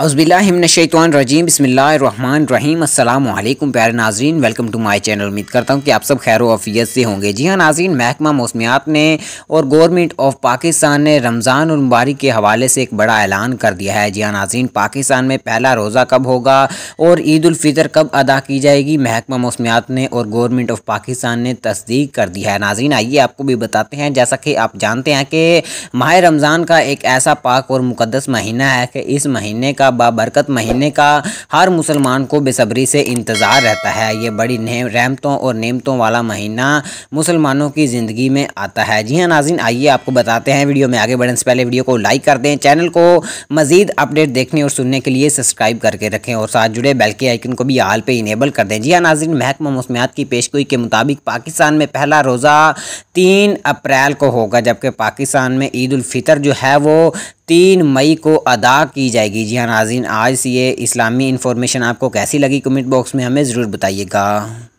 अज़बिल्लाशैतवानरजीम रहीम अल्लाम प्यारे नाज्रीन वेलकम टू माई चैनल उम्मीद करता हूँ कि आप सब खैर वफ़ीत से होंगे जी हाँ नाजीन महकमा मौसमियात ने और गवर्नमेंट ऑफ पाकिस्तान ने रमज़ान और मुबारक के हवाले से एक बड़ा ऐलान कर दिया है जी हाँ नाजीन पाकिस्तान में पहला रोज़ा कब होगा और ईदालफ़ितर कब अदा की जाएगी महकमा मौसमियात ने और गवर्नमेंट ऑफ पाकिस्तान ने तस्दीक कर दी है नाजीन आइए आपको भी बताते हैं जैसा कि आप जानते हैं कि माह रमज़ान का एक ऐसा पाक और मुकदस महीना है कि इस महीने का बाबरकत महीने का हर मुसलमान को बेसब्री से इंतज़ार रहता है ये बड़ी रहमतों और नेमतों वाला महीना मुसलमानों की ज़िंदगी में आता है जी हाँ नाजिन आइए आपको बताते हैं वीडियो में आगे बढ़ने से पहले वीडियो को लाइक कर दें चैनल को मज़ीद अपडेट देखने और सुनने के लिए सब्सक्राइब करके रखें और साथ जुड़े बेल के आइकन को भी हाल पर इनेबल कर दें जी हाँ नाजिन महकमा मौसमियात की पेशगोई के मुताबिक पाकिस्तान में पहला रोज़ा तीन अप्रैल को होगा जबकि पाकिस्तान में ईद फितर जो है वो तीन मई को अदा की जाएगी जी हाँ नाजिन आज ये इस्लामी इन्फॉर्मेशन आपको कैसी लगी कमेंट बॉक्स में हमें ज़रूर बताइएगा